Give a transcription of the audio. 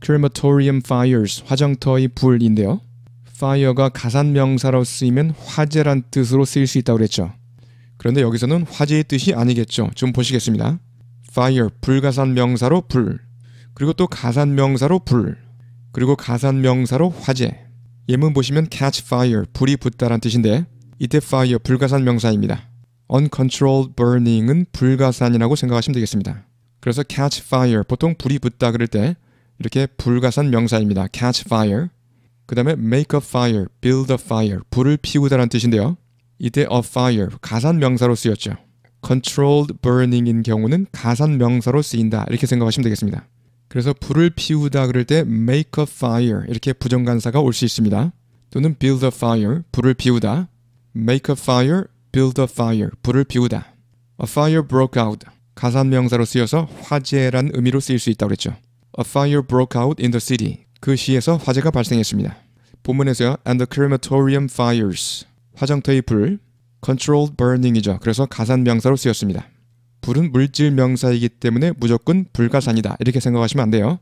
crematorium fires, 화장터의 불인데요. fire가 가산 명사로 쓰이면 화재란 뜻으로 쓰일 수 있다고 그랬죠. 그런데 여기서는 화재의 뜻이 아니겠죠. 좀 보시겠습니다. fire, 불가산 명사로 불. 그리고 또 가산 명사로 불. 그리고 가산 명사로 화재. 예문 보시면 catch fire, 불이 붙다란 뜻인데 이때 fire, 불가산 명사입니다. uncontrolled burning은 불가산이라고 생각하시면 되겠습니다. 그래서 catch fire, 보통 불이 붙다 그럴 때 이렇게 불가산 명사입니다. catch fire. 그 다음에 make a fire, build a fire, 불을 피우다라는 뜻인데요. 이때 a fire, 가산 명사로 쓰였죠. controlled burning인 경우는 가산 명사로 쓰인다 이렇게 생각하시면 되겠습니다. 그래서 불을 피우다 그럴 때 make a fire 이렇게 부정간사가 올 수 있습니다. 또는 build a fire, 불을 피우다. make a fire, build a fire, 불을 피우다. a fire broke out, 가산명사로 쓰여서 화재란 의미로 쓰일 수 있다고 그랬죠. A fire broke out in the city. 그 시에서 화재가 발생했습니다. 본문에서요. And the crematorium fires. 화장터의 불. Controlled burning이죠. 그래서 가산 명사로 쓰였습니다. 불은 물질 명사이기 때문에 무조건 불가산이다. 이렇게 생각하시면 안 돼요.